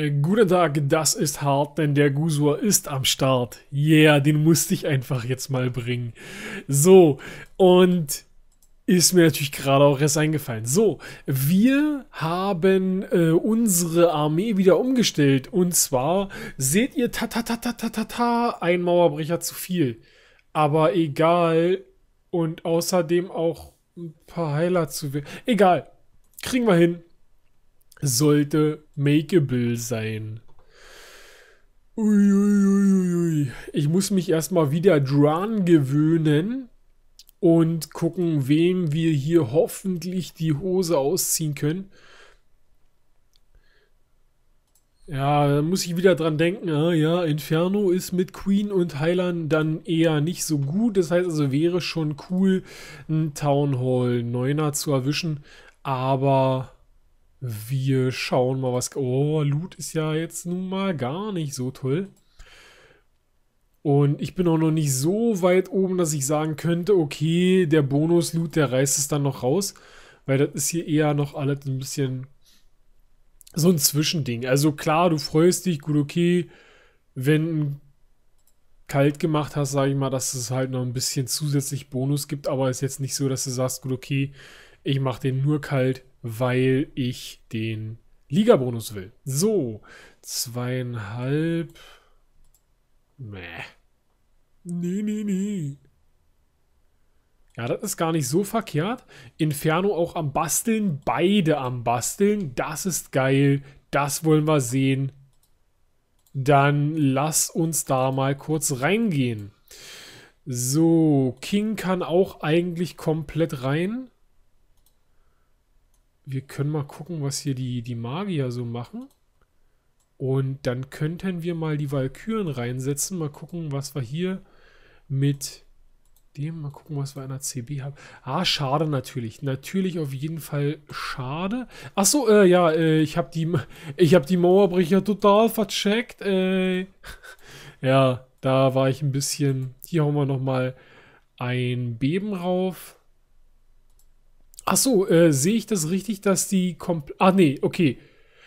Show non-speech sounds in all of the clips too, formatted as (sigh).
Äh, Guten Tag, das ist hart, denn der Gusur ist am Start. Yeah, den musste ich einfach jetzt mal bringen. So, und ist mir natürlich gerade auch erst eingefallen. So, wir haben äh, unsere Armee wieder umgestellt. Und zwar seht ihr, ta ta ta ta ta ta ta, ein Mauerbrecher zu viel. Aber egal. Und außerdem auch ein paar Heiler zu... viel. Egal, kriegen wir hin sollte makeable sein. Uiuiuiui. Ich muss mich erstmal wieder dran gewöhnen und gucken, wem wir hier hoffentlich die Hose ausziehen können. Ja, da muss ich wieder dran denken. Ah, ja, Inferno ist mit Queen und Heilern dann eher nicht so gut. Das heißt also, wäre schon cool, einen Town Hall 9er zu erwischen. Aber wir schauen mal, was... Oh, Loot ist ja jetzt nun mal gar nicht so toll. Und ich bin auch noch nicht so weit oben, dass ich sagen könnte, okay, der Bonus-Loot, der reißt es dann noch raus. Weil das ist hier eher noch alles ein bisschen so ein Zwischending. Also klar, du freust dich, gut, okay, wenn kalt gemacht hast, sage ich mal, dass es halt noch ein bisschen zusätzlich Bonus gibt, aber es ist jetzt nicht so, dass du sagst, gut, okay, ich mache den nur kalt, weil ich den Liga-Bonus will. So, zweieinhalb. Meh. Nee, nee, nee. Ja, das ist gar nicht so verkehrt. Inferno auch am Basteln, beide am Basteln. Das ist geil. Das wollen wir sehen. Dann lass uns da mal kurz reingehen. So, King kann auch eigentlich komplett rein wir können mal gucken, was hier die, die Magier so machen. Und dann könnten wir mal die Valkyren reinsetzen. Mal gucken, was wir hier mit dem, mal gucken, was wir an der CB haben. Ah, schade natürlich. Natürlich auf jeden Fall schade. Achso, äh, ja, äh, ich habe die, (laughs) hab die Mauerbrecher total vercheckt. Äh. (laughs) Ja, da war ich ein bisschen... Hier haben wir nochmal ein Beben rauf. Ach so, äh, sehe ich das richtig, dass die komplett... Ah, nee, okay.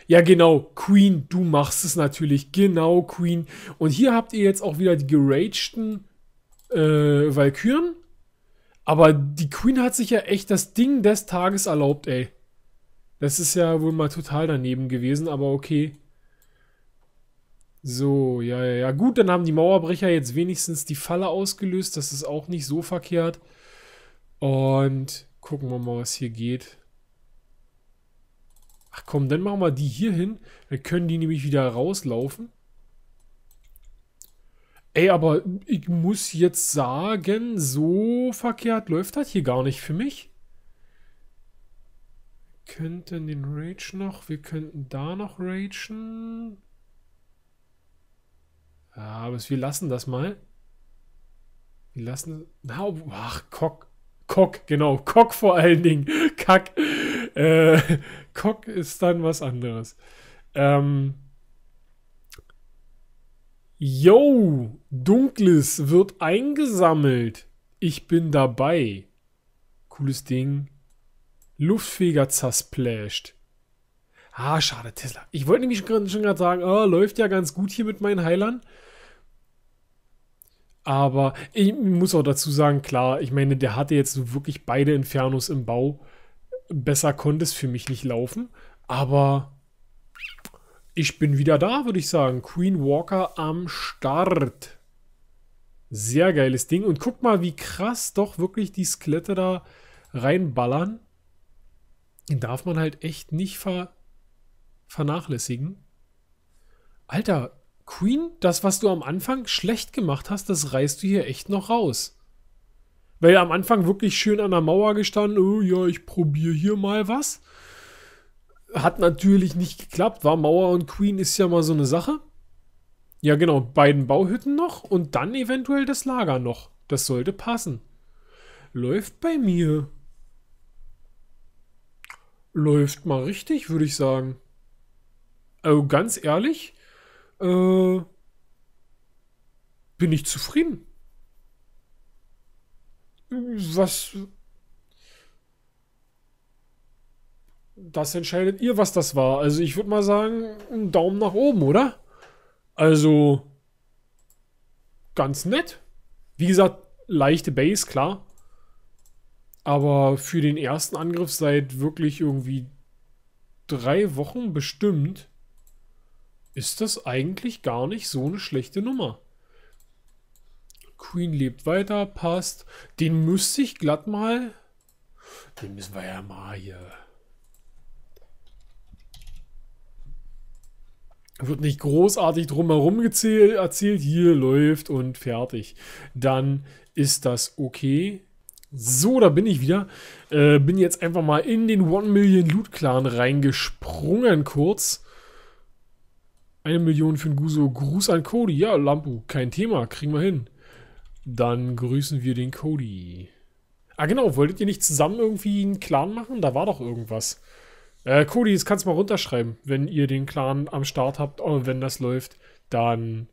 Ja, genau, Queen, du machst es natürlich. Genau, Queen. Und hier habt ihr jetzt auch wieder die geragten äh, Valkyren. Aber die Queen hat sich ja echt das Ding des Tages erlaubt, ey. Das ist ja wohl mal total daneben gewesen, aber okay. So, ja, ja, ja. Gut, dann haben die Mauerbrecher jetzt wenigstens die Falle ausgelöst. Das ist auch nicht so verkehrt. Und Gucken wir mal, was hier geht. Ach komm, dann machen wir die hier hin. Dann können die nämlich wieder rauslaufen. Ey, aber ich muss jetzt sagen, so verkehrt läuft das hier gar nicht für mich. Wir könnten den Rage noch, wir könnten da noch ragen. Ja, aber wir lassen das mal. Wir lassen... Na, ach, Kock. Kock, genau. Kock vor allen Dingen. (laughs) Kack. Äh, Cock ist dann was anderes. Ähm. Yo, Dunkles wird eingesammelt. Ich bin dabei. Cooles Ding. Luftfeger zersplasht. Ah, schade, Tesla. Ich wollte nämlich schon gerade sagen, oh, läuft ja ganz gut hier mit meinen Heilern. Aber ich muss auch dazu sagen, klar, ich meine, der hatte jetzt wirklich beide Infernos im Bau. Besser konnte es für mich nicht laufen. Aber ich bin wieder da, würde ich sagen. Queen Walker am Start. Sehr geiles Ding. Und guck mal, wie krass doch wirklich die Skelette da reinballern. Den darf man halt echt nicht ver vernachlässigen. Alter, Queen, das, was du am Anfang schlecht gemacht hast, das reißt du hier echt noch raus. Weil am Anfang wirklich schön an der Mauer gestanden, oh ja, ich probiere hier mal was. Hat natürlich nicht geklappt, war Mauer und Queen ist ja mal so eine Sache. Ja, genau, beiden Bauhütten noch und dann eventuell das Lager noch. Das sollte passen. Läuft bei mir. Läuft mal richtig, würde ich sagen. Also ganz ehrlich, äh, bin ich zufrieden. Was. Das entscheidet ihr, was das war. Also ich würde mal sagen, einen Daumen nach oben, oder? Also ganz nett. Wie gesagt, leichte Base, klar. Aber für den ersten Angriff seit wirklich irgendwie drei Wochen bestimmt ist das eigentlich gar nicht so eine schlechte Nummer. Queen lebt weiter, passt. Den müsste ich glatt mal... Den müssen wir ja mal hier... Wird nicht großartig drumherum gezählt, erzählt. Hier läuft und fertig. Dann ist das okay. So, da bin ich wieder. Äh, bin jetzt einfach mal in den One Million Loot Clan reingesprungen kurz. Eine Million für den Guso. Gruß an Cody. Ja, Lampu, kein Thema. Kriegen wir hin. Dann grüßen wir den Cody. Ah, genau. Wolltet ihr nicht zusammen irgendwie einen Clan machen? Da war doch irgendwas. Äh, Cody, das kannst du mal runterschreiben, wenn ihr den Clan am Start habt. Oh, wenn das läuft, dann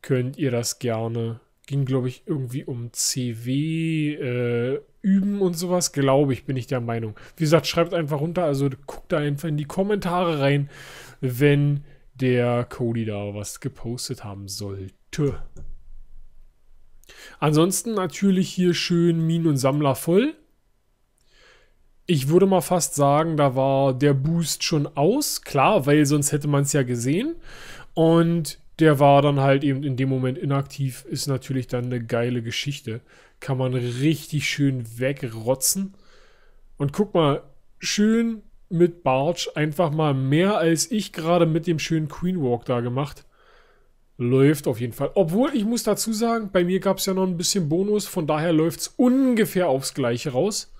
könnt ihr das gerne. Ging, glaube ich, irgendwie um CW, äh, Üben und sowas, glaube ich, bin ich der Meinung. Wie gesagt, schreibt einfach runter, also guckt da einfach in die Kommentare rein, wenn der Cody da was gepostet haben sollte. Ansonsten natürlich hier schön Minen und Sammler voll. Ich würde mal fast sagen, da war der Boost schon aus. Klar, weil sonst hätte man es ja gesehen. Und der war dann halt eben in dem Moment inaktiv. Ist natürlich dann eine geile Geschichte. Kann man richtig schön wegrotzen. Und guck mal, schön mit Barge einfach mal mehr als ich gerade mit dem schönen Queen Walk da gemacht. Läuft auf jeden Fall. Obwohl, ich muss dazu sagen, bei mir gab es ja noch ein bisschen Bonus, von daher läuft es ungefähr aufs Gleiche raus.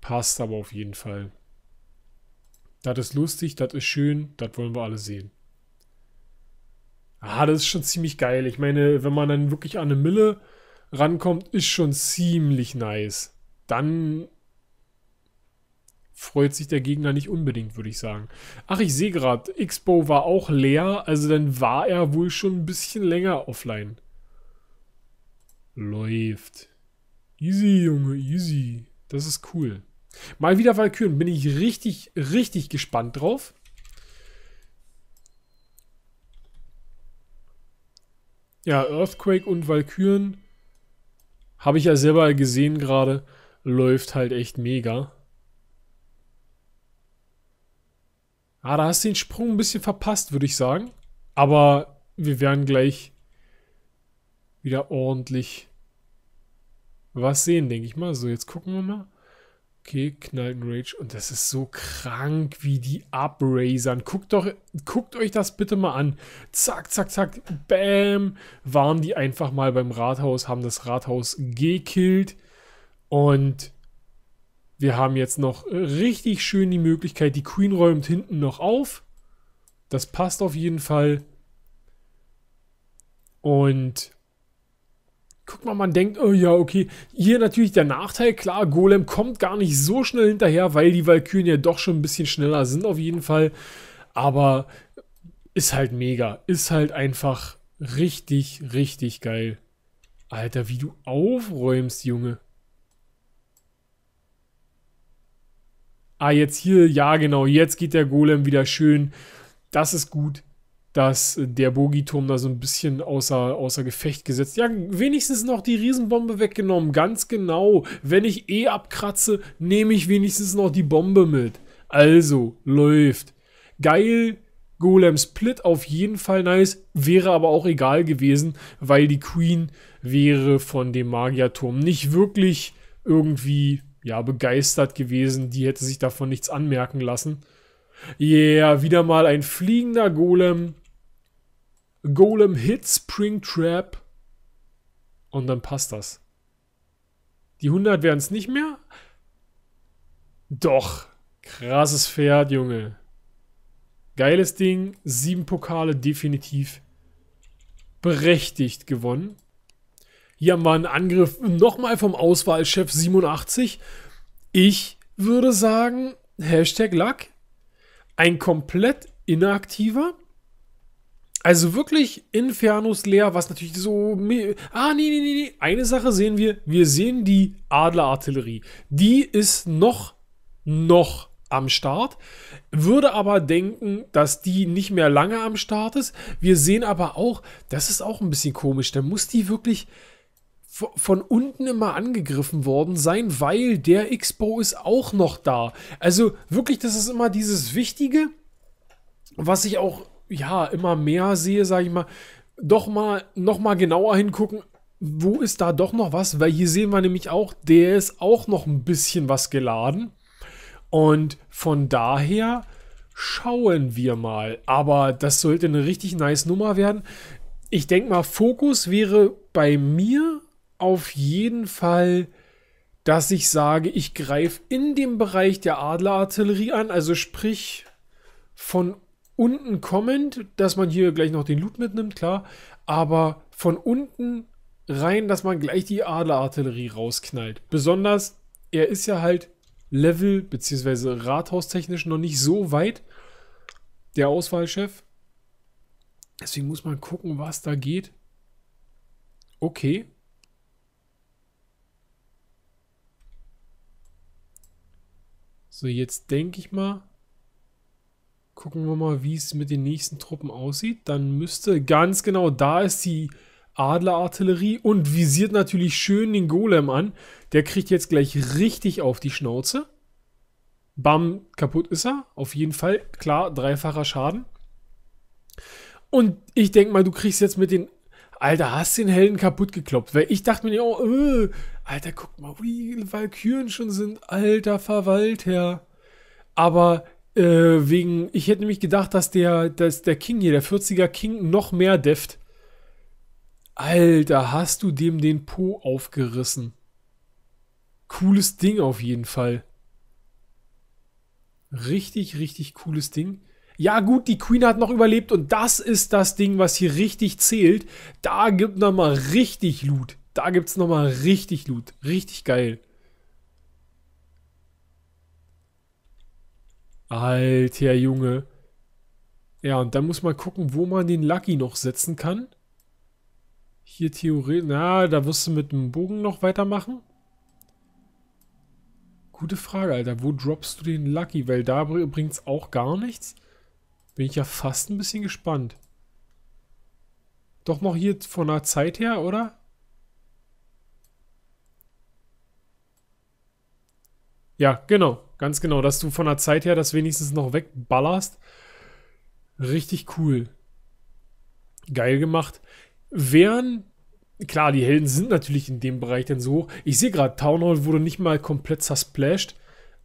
Passt aber auf jeden Fall. Das ist lustig, das ist schön, das wollen wir alle sehen. Ah, das ist schon ziemlich geil. Ich meine, wenn man dann wirklich an eine Mille rankommt, ist schon ziemlich nice. Dann freut sich der Gegner nicht unbedingt, würde ich sagen. Ach, ich sehe gerade, Xbow war auch leer, also dann war er wohl schon ein bisschen länger offline. Läuft. Easy, Junge, easy. Das ist cool. Mal wieder Valkyren, bin ich richtig, richtig gespannt drauf. Ja, Earthquake und Valkyren habe ich ja selber gesehen gerade. Läuft halt echt mega. Ah, da hast du den Sprung ein bisschen verpasst, würde ich sagen. Aber wir werden gleich wieder ordentlich was sehen, denke ich mal. So, jetzt gucken wir mal. Okay, knallten Rage. Und das ist so krank, wie die abrasern. Guckt, doch, guckt euch das bitte mal an. Zack, zack, zack. Bam. Waren die einfach mal beim Rathaus, haben das Rathaus gekillt. Und wir haben jetzt noch richtig schön die Möglichkeit, die Queen räumt hinten noch auf. Das passt auf jeden Fall. Und guck mal, man denkt, oh ja, okay, hier natürlich der Nachteil, klar, Golem kommt gar nicht so schnell hinterher, weil die Valkyren ja doch schon ein bisschen schneller sind auf jeden Fall. Aber ist halt mega, ist halt einfach richtig, richtig geil. Alter, wie du aufräumst, Junge. ah, jetzt hier, ja, genau, jetzt geht der Golem wieder schön. Das ist gut, dass äh, der Bogiturm da so ein bisschen außer, außer Gefecht gesetzt. Ja, wenigstens noch die Riesenbombe weggenommen. Ganz genau. Wenn ich eh abkratze, nehme ich wenigstens noch die Bombe mit. Also, läuft. Geil. Golem Split auf jeden Fall nice, wäre aber auch egal gewesen, weil die Queen wäre von dem Magierturm nicht wirklich irgendwie ja, begeistert gewesen. Die hätte sich davon nichts anmerken lassen. Yeah, wieder mal ein fliegender Golem. Golem Hit Springtrap. Und dann passt das. Die 100 wären es nicht mehr. Doch. Krasses Pferd, Junge. Geiles Ding. Sieben Pokale definitiv berechtigt gewonnen. Hier haben wir einen Angriff nochmal vom Auswahlchef 87. Ich würde sagen, Hashtag Luck, ein komplett inaktiver. Also wirklich Infernus leer, was natürlich so. Ah, nee, nee, nee, nee. Eine Sache sehen wir. Wir sehen die Adlerartillerie. Die ist noch, noch am Start. Würde aber denken, dass die nicht mehr lange am Start ist. Wir sehen aber auch, das ist auch ein bisschen komisch. Da muss die wirklich von unten immer angegriffen worden sein, weil der Expo ist auch noch da. Also wirklich, das ist immer dieses Wichtige, was ich auch ja immer mehr sehe, sage ich mal, doch mal noch mal genauer hingucken. Wo ist da doch noch was? Weil hier sehen wir nämlich auch, der ist auch noch ein bisschen was geladen. Und von daher schauen wir mal. Aber das sollte eine richtig nice Nummer werden. Ich denke mal, Fokus wäre bei mir auf jeden Fall, dass ich sage, ich greife in dem Bereich der Adlerartillerie an, also sprich von unten kommend, dass man hier gleich noch den Loot mitnimmt, klar, aber von unten rein, dass man gleich die Adlerartillerie rausknallt. Besonders, er ist ja halt Level bzw. rathaustechnisch noch nicht so weit, der Auswahlchef. Deswegen muss man gucken, was da geht. Okay, So, jetzt denke ich mal, gucken wir mal, wie es mit den nächsten Truppen aussieht. Dann müsste ganz genau, da ist die Adlerartillerie und visiert natürlich schön den Golem an. Der kriegt jetzt gleich richtig auf die Schnauze. Bam, kaputt ist er. Auf jeden Fall, klar, dreifacher Schaden. Und ich denke mal, du kriegst jetzt mit den... Alter, hast den Helden kaputt gekloppt. Weil ich dachte mir, oh, äh, Alter, guck mal, wie Valkyren schon sind. Alter Verwalter. Aber äh, wegen, ich hätte nämlich gedacht, dass der, dass der King hier, der 40er King, noch mehr deft. Alter, hast du dem den Po aufgerissen. Cooles Ding auf jeden Fall. Richtig, richtig cooles Ding. Ja gut, die Queen hat noch überlebt und das ist das Ding, was hier richtig zählt. Da gibt man mal richtig Loot. Da gibt es nochmal richtig Loot. Richtig geil. Alter Junge. Ja, und dann muss man gucken, wo man den Lucky noch setzen kann. Hier theoretisch. Na, da wirst du mit dem Bogen noch weitermachen. Gute Frage, Alter. Wo droppst du den Lucky? Weil da bringt es auch gar nichts. Bin ich ja fast ein bisschen gespannt. Doch noch hier von der Zeit her, oder? Ja, genau, ganz genau, dass du von der Zeit her das wenigstens noch wegballerst. Richtig cool. Geil gemacht. Wären, klar, die Helden sind natürlich in dem Bereich dann so hoch. Ich sehe gerade, Town Hall wurde nicht mal komplett zersplashed,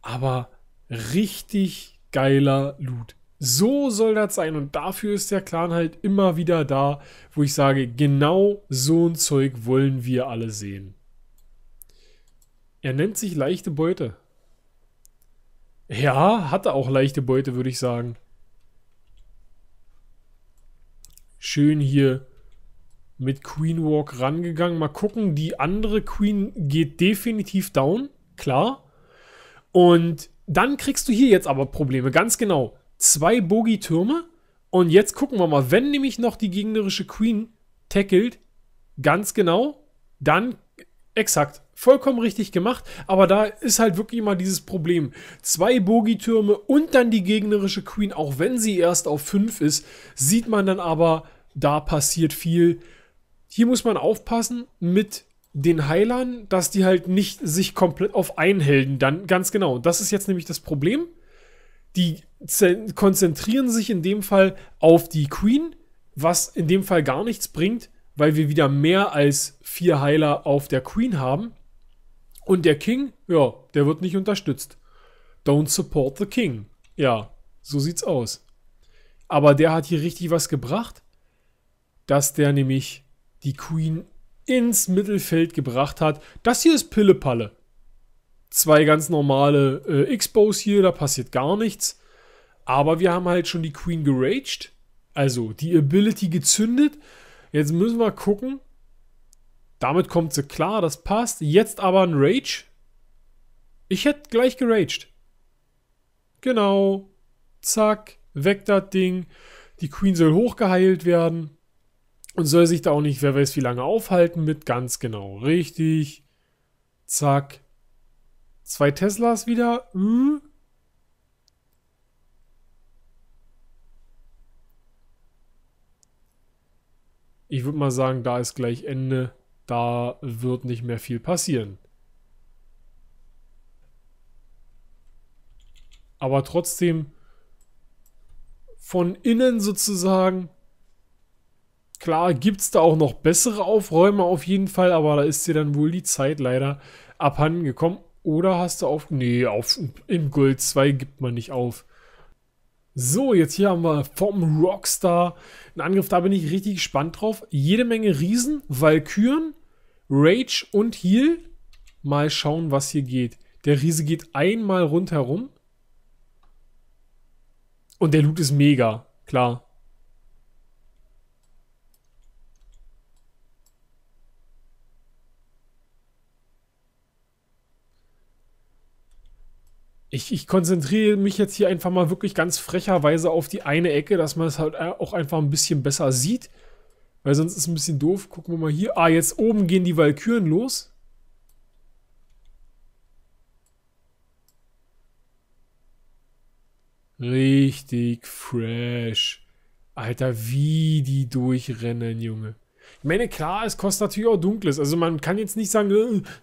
aber richtig geiler Loot. So soll das sein und dafür ist der Clan halt immer wieder da, wo ich sage, genau so ein Zeug wollen wir alle sehen. Er nennt sich leichte Beute. Ja, hatte auch leichte Beute, würde ich sagen. Schön hier mit Queen Walk rangegangen. Mal gucken, die andere Queen geht definitiv down, klar. Und dann kriegst du hier jetzt aber Probleme, ganz genau. Zwei Bogie-Türme und jetzt gucken wir mal, wenn nämlich noch die gegnerische Queen tackelt, ganz genau, dann exakt vollkommen richtig gemacht, aber da ist halt wirklich immer dieses Problem. Zwei Bogitürme und dann die gegnerische Queen, auch wenn sie erst auf 5 ist, sieht man dann aber, da passiert viel. Hier muss man aufpassen mit den Heilern, dass die halt nicht sich komplett auf einen Helden dann, ganz genau. Das ist jetzt nämlich das Problem. Die konzentrieren sich in dem Fall auf die Queen, was in dem Fall gar nichts bringt, weil wir wieder mehr als vier Heiler auf der Queen haben. Und der King, ja, der wird nicht unterstützt. Don't support the King. Ja, so sieht's aus. Aber der hat hier richtig was gebracht, dass der nämlich die Queen ins Mittelfeld gebracht hat. Das hier ist Pillepalle. Zwei ganz normale äh, x hier, da passiert gar nichts. Aber wir haben halt schon die Queen geraged, also die Ability gezündet. Jetzt müssen wir gucken, damit kommt sie klar, das passt. Jetzt aber ein Rage. Ich hätte gleich geraged. Genau. Zack. Weg das Ding. Die Queen soll hochgeheilt werden. Und soll sich da auch nicht, wer weiß wie lange aufhalten mit. Ganz genau. Richtig. Zack. Zwei Teslas wieder. Hm. Ich würde mal sagen, da ist gleich Ende. Da wird nicht mehr viel passieren. Aber trotzdem von innen sozusagen. Klar gibt es da auch noch bessere Aufräume auf jeden Fall, aber da ist dir dann wohl die Zeit leider abhanden gekommen. Oder hast du auf. Nee, auf, im Gold 2 gibt man nicht auf. So, jetzt hier haben wir vom Rockstar einen Angriff, da bin ich richtig gespannt drauf. Jede Menge Riesen, Valkyren, Rage und Heal. Mal schauen, was hier geht. Der Riese geht einmal rundherum. Und der Loot ist mega, klar. Ich, ich, konzentriere mich jetzt hier einfach mal wirklich ganz frecherweise auf die eine Ecke, dass man es halt äh, auch einfach ein bisschen besser sieht. Weil sonst ist es ein bisschen doof. Gucken wir mal hier. Ah, jetzt oben gehen die Walküren los. Richtig fresh. Alter, wie die durchrennen, Junge. Ich meine, klar, es kostet natürlich auch Dunkles. Also man kann jetzt nicht sagen,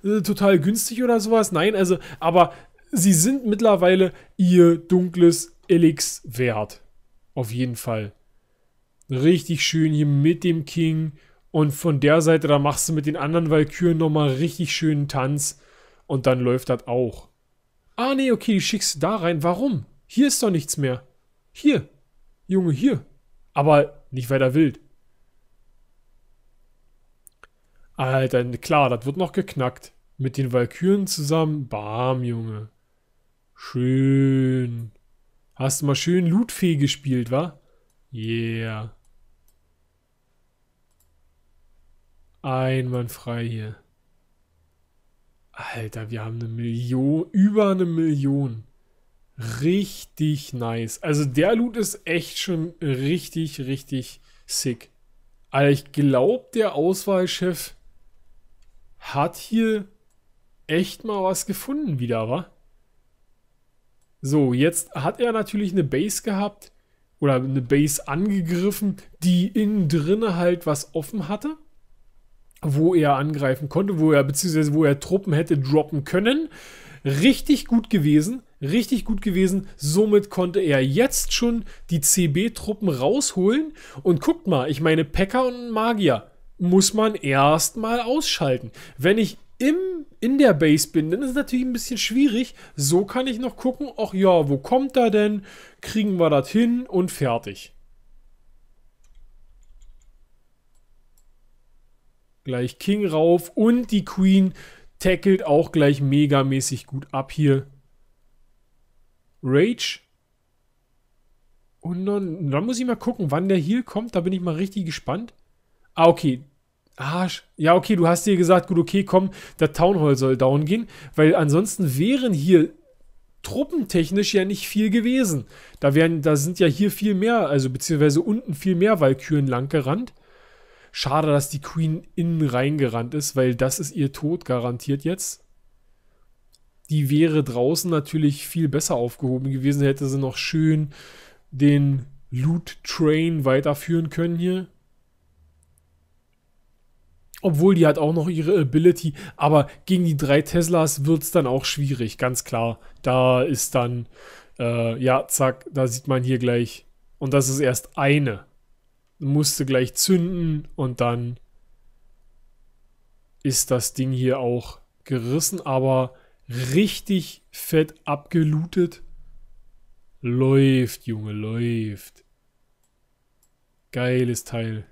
äh, äh, total günstig oder sowas. Nein, also, aber sie sind mittlerweile ihr dunkles Elix wert. Auf jeden Fall. Richtig schön hier mit dem King. Und von der Seite, da machst du mit den anderen Valkyren nochmal richtig schönen Tanz. Und dann läuft das auch. Ah, nee, okay, die schickst du da rein. Warum? Hier ist doch nichts mehr. Hier. Junge, hier. Aber nicht weiter wild. Alter, klar, das wird noch geknackt. Mit den Valkyren zusammen. Bam, Junge. Schön. Hast du mal schön Lootfee gespielt, wa? Yeah. Einwandfrei hier. Alter, wir haben eine Million, über eine Million. Richtig nice. Also der Loot ist echt schon richtig, richtig sick. Alter, ich glaube, der Auswahlchef hat hier echt mal was gefunden wieder, wa? So, jetzt hat er natürlich eine Base gehabt oder eine Base angegriffen, die innen drinne halt was offen hatte, wo er angreifen konnte, wo er beziehungsweise wo er Truppen hätte droppen können. Richtig gut gewesen, richtig gut gewesen. Somit konnte er jetzt schon die CB-Truppen rausholen. Und guckt mal, ich meine, Päcker und Magier muss man erstmal ausschalten. Wenn ich im, in der Base bin, dann ist es natürlich ein bisschen schwierig. So kann ich noch gucken, ach ja, wo kommt er denn? Kriegen wir das hin und fertig. Gleich King rauf und die Queen tackelt auch gleich megamäßig gut ab hier. Rage. Und dann, dann muss ich mal gucken, wann der Heal kommt. Da bin ich mal richtig gespannt. Ah, okay. Arsch. ja, okay, du hast dir gesagt, gut, okay, komm, der Town Hall soll down gehen, weil ansonsten wären hier truppentechnisch ja nicht viel gewesen. Da, wären, da sind ja hier viel mehr, also beziehungsweise unten viel mehr Walküren langgerannt. Schade, dass die Queen innen reingerannt ist, weil das ist ihr Tod garantiert jetzt. Die wäre draußen natürlich viel besser aufgehoben gewesen, hätte sie noch schön den Loot Train weiterführen können hier. Obwohl die hat auch noch ihre Ability, aber gegen die drei Teslas wird es dann auch schwierig, ganz klar. Da ist dann, äh, ja, zack, da sieht man hier gleich. Und das ist erst eine. Musste gleich zünden und dann ist das Ding hier auch gerissen, aber richtig fett abgelootet. Läuft, Junge, läuft. Geiles Teil.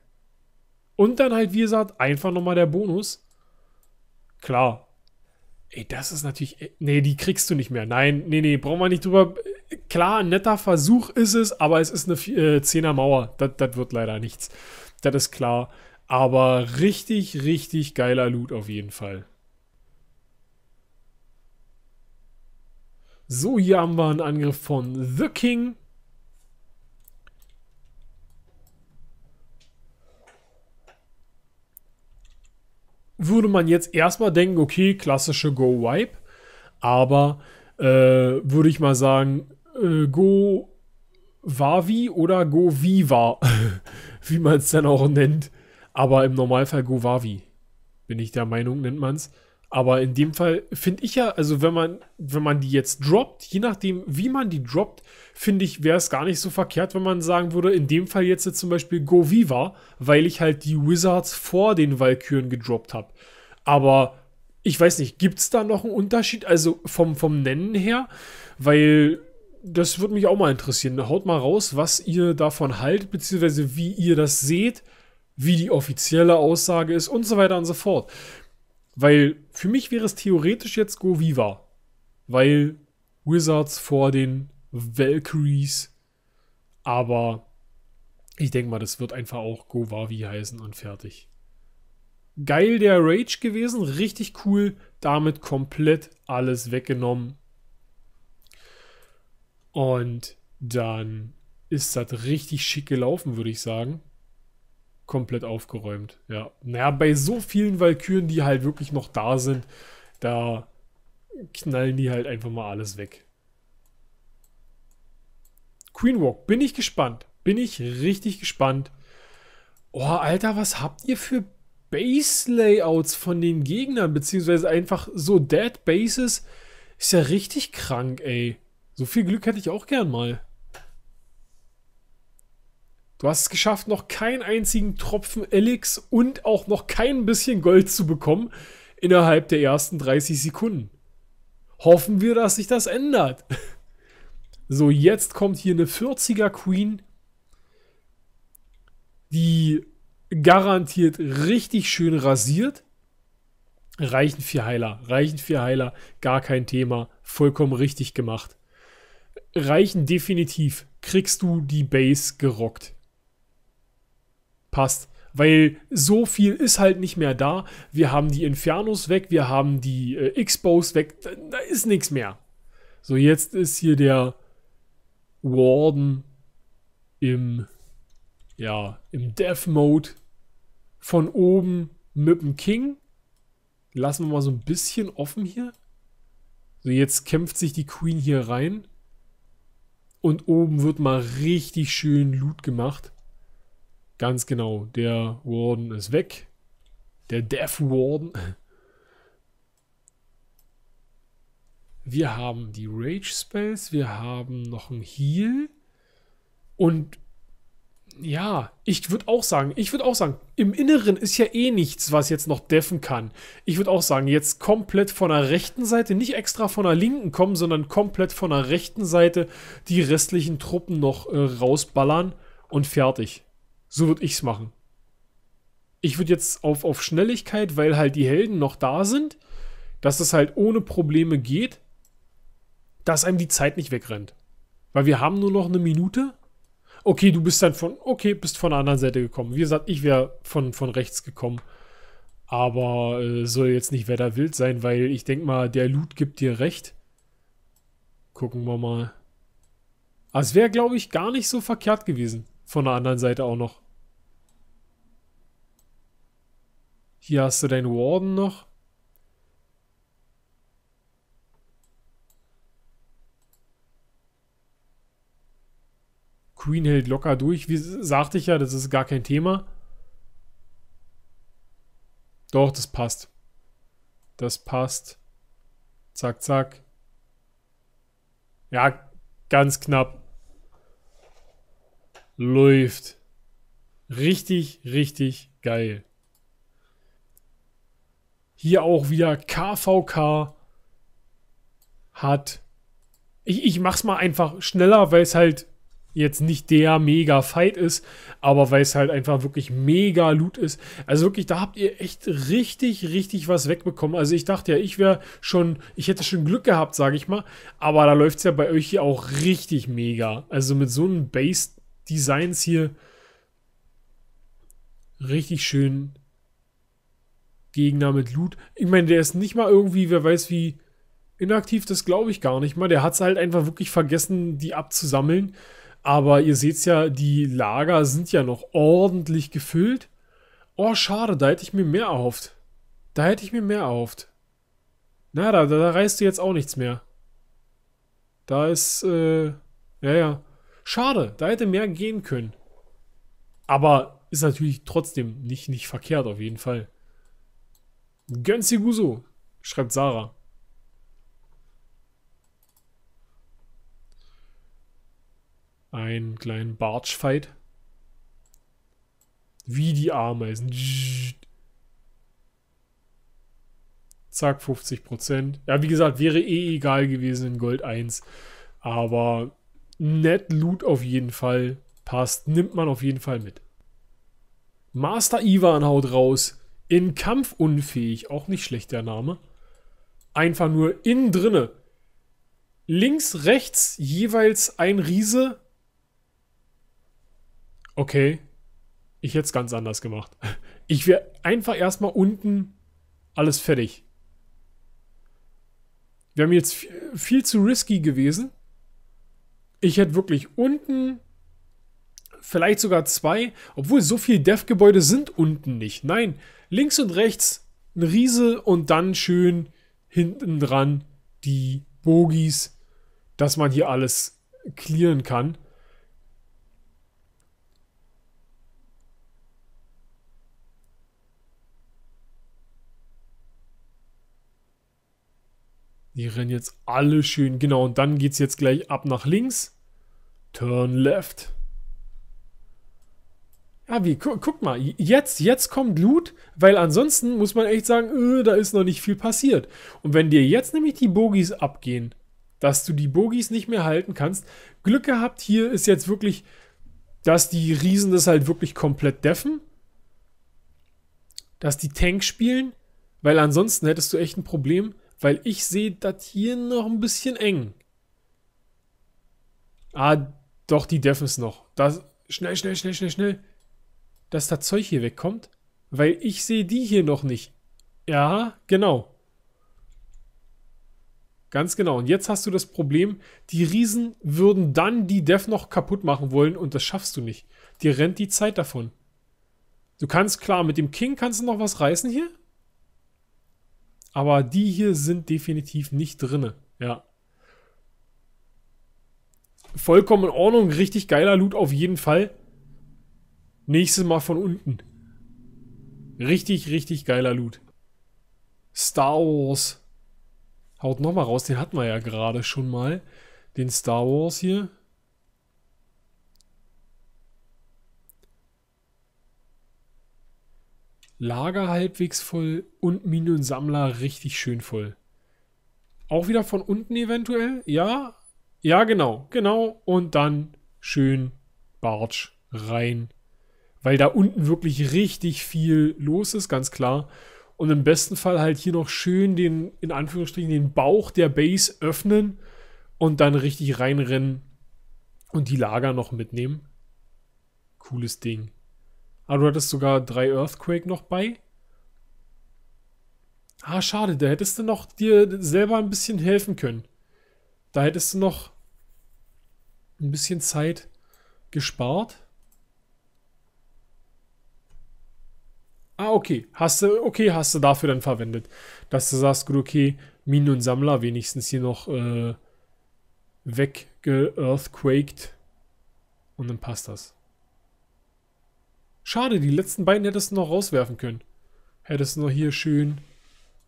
Und dann halt, wie gesagt, einfach nochmal der Bonus. Klar. Ey, das ist natürlich. Nee, die kriegst du nicht mehr. Nein, nee, nee, brauchen wir nicht drüber. Klar, ein netter Versuch ist es, aber es ist eine äh, 10er Mauer. Das wird leider nichts. Das ist klar. Aber richtig, richtig geiler Loot auf jeden Fall. So, hier haben wir einen Angriff von The King. würde man jetzt erstmal denken, okay, klassische Go-Wipe, aber äh, würde ich mal sagen, äh, Go Wavi oder Go Viva, (laughs) wie man es dann auch nennt. Aber im Normalfall Go Wavi, bin ich der Meinung, nennt man es. Aber in dem Fall finde ich ja, also wenn man, wenn man die jetzt droppt, je nachdem, wie man die droppt, finde ich, wäre es gar nicht so verkehrt, wenn man sagen würde, in dem Fall jetzt, jetzt zum Beispiel Go Viva, weil ich halt die Wizards vor den Valkyren gedroppt habe. Aber ich weiß nicht, gibt es da noch einen Unterschied? Also vom, vom Nennen her, weil das würde mich auch mal interessieren. Haut mal raus, was ihr davon haltet, beziehungsweise wie ihr das seht, wie die offizielle Aussage ist und so weiter und so fort. Weil für mich wäre es theoretisch jetzt Go Viva. Weil Wizards vor den Valkyries. Aber ich denke mal, das wird einfach auch Go Vavi heißen und fertig. Geil der Rage gewesen, richtig cool. Damit komplett alles weggenommen. Und dann ist das richtig schick gelaufen, würde ich sagen komplett aufgeräumt. Ja. Naja, bei so vielen Valkyren, die halt wirklich noch da sind, da knallen die halt einfach mal alles weg. Queen Walk, bin ich gespannt. Bin ich richtig gespannt. Oh, Alter, was habt ihr für Base-Layouts von den Gegnern? Beziehungsweise einfach so Dead Bases. Ist ja richtig krank, ey. So viel Glück hätte ich auch gern mal. Du hast es geschafft, noch keinen einzigen Tropfen Elix und auch noch kein bisschen Gold zu bekommen innerhalb der ersten 30 Sekunden. Hoffen wir, dass sich das ändert. (laughs) So, jetzt kommt hier eine 40er Queen, die garantiert richtig schön rasiert. Reichen vier Heiler, reichen vier Heiler, gar kein Thema, vollkommen richtig gemacht. Reichen definitiv, kriegst du die Base gerockt passt. Weil so viel ist halt nicht mehr da. Wir haben die Infernos weg, wir haben die äh, x weg, da, da ist nichts mehr. So, jetzt ist hier der Warden im, ja, im Death Mode von oben mit dem King. Lassen wir mal so ein bisschen offen hier. So, jetzt kämpft sich die Queen hier rein. Und oben wird mal richtig schön Loot gemacht. Ganz genau. Der Warden ist weg. Der Death Warden. Wir haben die Rage Spells, Wir haben noch ein Heal. Und ja, ich würde auch sagen, ich würde auch sagen, im Inneren ist ja eh nichts, was jetzt noch deffen kann. Ich würde auch sagen, jetzt komplett von der rechten Seite, nicht extra von der linken kommen, sondern komplett von der rechten Seite die restlichen Truppen noch äh, rausballern und fertig. So würde ich es machen. Ich würde jetzt auf, auf Schnelligkeit, weil halt die Helden noch da sind, dass es halt ohne Probleme geht, dass einem die Zeit nicht wegrennt. Weil wir haben nur noch eine Minute. Okay, du bist dann von, okay, bist von der anderen Seite gekommen. Wie gesagt, ich wäre von, von rechts gekommen. Aber äh, soll jetzt nicht wer da wild sein, weil ich denke mal, der Loot gibt dir recht. Gucken wir mal. es wäre, glaube ich, gar nicht so verkehrt gewesen. Von der anderen Seite auch noch. Hier hast du deinen Warden noch. Queen hält locker durch. Wie sagte ich ja, das ist gar kein Thema. Doch, das passt. Das passt. Zack, zack. Ja, ganz knapp läuft. Richtig, richtig geil. Hier auch wieder KVK hat. Ich, ich mach's mal einfach schneller, weil es halt jetzt nicht der mega Fight ist, aber weil es halt einfach wirklich mega Loot ist. Also wirklich, da habt ihr echt richtig, richtig was wegbekommen. Also ich dachte ja, ich wäre schon, ich hätte schon Glück gehabt, sage ich mal. Aber da läuft es ja bei euch hier auch richtig mega. Also mit so einem Base Designs hier richtig schön Gegner mit Loot. Ich meine, der ist nicht mal irgendwie, wer weiß wie inaktiv, das glaube ich gar nicht mal. Der hat es halt einfach wirklich vergessen, die abzusammeln. Aber ihr seht es ja, die Lager sind ja noch ordentlich gefüllt. Oh, schade, da hätte ich mir mehr erhofft. Da hätte ich mir mehr erhofft. Na, da, da, da reißt du jetzt auch nichts mehr. Da ist, äh, ja, ja. Schade, da hätte mehr gehen können. Aber ist natürlich trotzdem nicht, nicht verkehrt auf jeden Fall. Gönzi Guso, schreibt Sarah. Einen kleinen Bartsch-Fight. Wie die Ameisen. Zack, 50%. Ja, wie gesagt, wäre eh egal gewesen in Gold 1. Aber nett Loot auf jeden Fall passt. Nimmt man auf jeden Fall mit. Master Ivan haut raus. In Kampf unfähig. Auch nicht schlecht der Name. Einfach nur innen drinne. Links, rechts jeweils ein Riese. Okay. Ich hätte es ganz anders gemacht. (laughs) Ich wäre einfach erstmal unten alles fertig. Wir haben jetzt viel zu risky gewesen. Ich hätte wirklich unten vielleicht sogar zwei, obwohl so viele Dev-Gebäude sind unten nicht. Nein, links und rechts ein Riese und dann schön hinten dran die Bogies, dass man hier alles clearen kann. Die rennen jetzt alle schön. Genau, und dann geht es jetzt gleich ab nach links. Turn left. Ja, wie, gu guck mal, jetzt, jetzt kommt Loot, weil ansonsten muss man echt sagen, öh, da ist noch nicht viel passiert. Und wenn dir jetzt nämlich die Bogies abgehen, dass du die Bogies nicht mehr halten kannst, Glück gehabt hier ist jetzt wirklich, dass die Riesen das halt wirklich komplett deffen. Dass die Tank spielen, weil ansonsten hättest du echt ein Problem. Weil ich sehe das hier noch ein bisschen eng. Ah, doch, die Def ist noch. Das, schnell, schnell, schnell, schnell, schnell. Dass das Zeug hier wegkommt. Weil ich sehe die hier noch nicht. Ja, genau. Ganz genau. Und jetzt hast du das Problem, die Riesen würden dann die Def noch kaputt machen wollen und das schaffst du nicht. Dir rennt die Zeit davon. Du kannst, klar, mit dem King kannst du noch was reißen hier. Aber die hier sind definitiv nicht drinne. Ja. Vollkommen in Ordnung. Richtig geiler Loot auf jeden Fall. Nächstes Mal von unten. Richtig, richtig geiler Loot. Star Wars. Haut nochmal raus. Den hatten wir ja gerade schon mal. Den Star Wars hier. Lager halbwegs voll und Mine und Sammler richtig schön voll. Auch wieder von unten eventuell? Ja? Ja, genau. Genau. Und dann schön Bartsch rein. Weil da unten wirklich richtig viel los ist, ganz klar. Und im besten Fall halt hier noch schön den, in Anführungsstrichen, den Bauch der Base öffnen und dann richtig reinrennen und die Lager noch mitnehmen. Cooles Ding. Ah, du hattest sogar drei Earthquake noch bei. Ah, schade, da hättest du noch dir selber ein bisschen helfen können. Da hättest du noch ein bisschen Zeit gespart. Ah, okay. Hast du, okay, hast du dafür dann verwendet. Dass du sagst, gut, okay, Minen und Sammler wenigstens hier noch äh, wegge-Earthquaked Und dann passt das. Schade, die letzten beiden hättest du noch rauswerfen können. Hättest du noch hier schön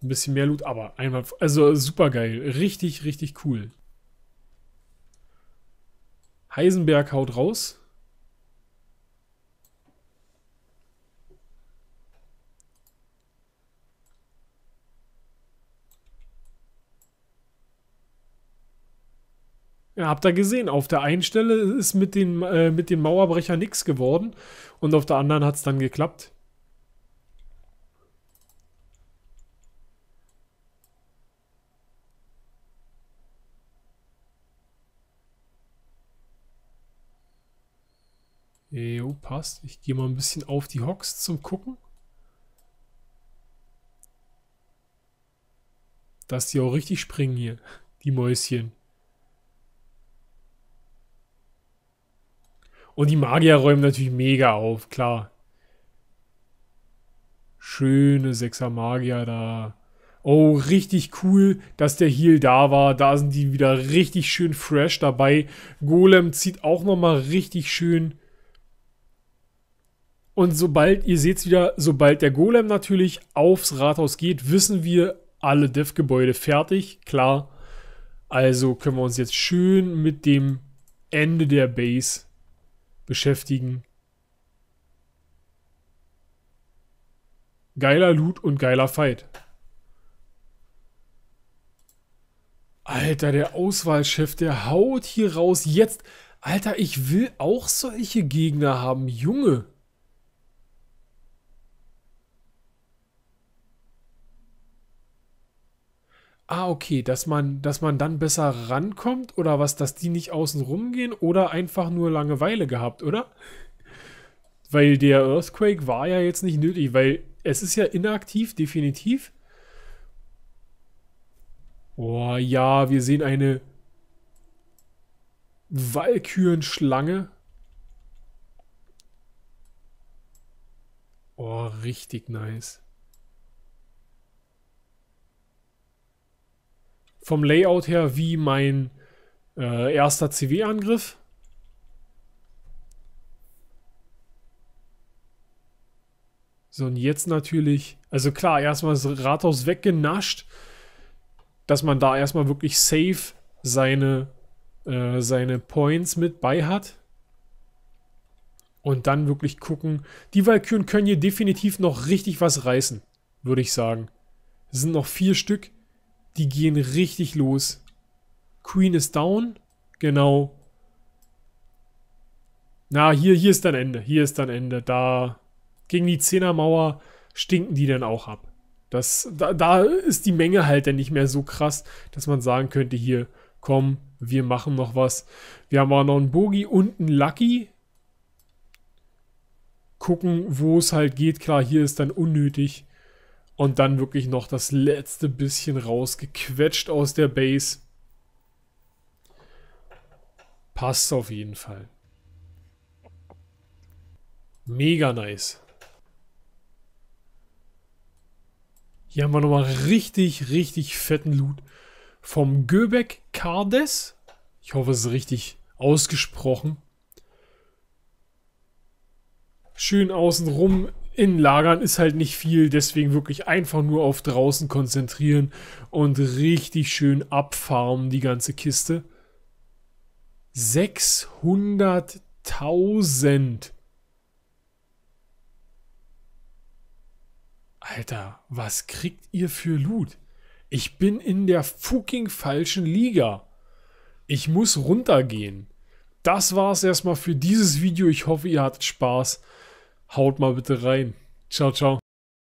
ein bisschen mehr Loot, aber einmal, also super geil. Richtig, richtig cool. Heisenberg haut raus. habt ihr gesehen, auf der einen Stelle ist mit dem, äh, mit dem Mauerbrecher nichts geworden und auf der anderen hat es dann geklappt. Jo, passt. Ich gehe mal ein bisschen auf die Hocks zum Gucken. Dass die auch richtig springen hier, die Mäuschen. Und die Magier räumen natürlich mega auf, klar. Schöne Sechser Magier da. Oh, richtig cool, dass der Heal da war. Da sind die wieder richtig schön fresh dabei. Golem zieht auch nochmal richtig schön. Und sobald, ihr seht es wieder, sobald der Golem natürlich aufs Rathaus geht, wissen wir, alle Dev-Gebäude fertig, klar. Also können wir uns jetzt schön mit dem Ende der Base beschäftigen. Geiler Loot und geiler Fight. Alter, der Auswahlchef, der haut hier raus. Jetzt, Alter, ich will auch solche Gegner haben. Junge. ah, okay, dass man, dass man dann besser rankommt oder was, dass die nicht außen rumgehen oder einfach nur Langeweile gehabt, oder? Weil der Earthquake war ja jetzt nicht nötig, weil es ist ja inaktiv, definitiv. Oh ja, wir sehen eine Walkürenschlange. Oh, richtig nice. vom Layout her wie mein äh, erster CW-Angriff. So, und jetzt natürlich, also klar, erstmal das Rathaus weggenascht, dass man da erstmal wirklich safe seine, äh, seine Points mit bei hat. Und dann wirklich gucken. Die Valkyren können hier definitiv noch richtig was reißen, würde ich sagen. Es sind noch vier Stück. Die gehen richtig los. Queen ist down. Genau. Na, hier, hier ist dann Ende. Hier ist dann Ende. Da gegen die Zehnermauer stinken die dann auch ab. Das, da, da ist die Menge halt dann nicht mehr so krass, dass man sagen könnte, hier, komm, wir machen noch was. Wir haben auch noch einen Bogi und einen Lucky. Gucken, wo es halt geht. Klar, hier ist dann unnötig. Und dann wirklich noch das letzte bisschen rausgequetscht aus der Base. Passt auf jeden Fall. Mega nice. Hier haben wir nochmal richtig, richtig fetten Loot vom Göbek Kardes. Ich hoffe, es ist richtig ausgesprochen. Schön außenrum in Lagern ist halt nicht viel, deswegen wirklich einfach nur auf draußen konzentrieren und richtig schön abfarmen die ganze Kiste. 600.000. Alter, was kriegt ihr für Loot? Ich bin in der fucking falschen Liga. Ich muss runtergehen. Das war es erstmal für dieses Video. Ich hoffe, ihr hattet Spaß. Haut mal bitte rein. Ciao, ciao.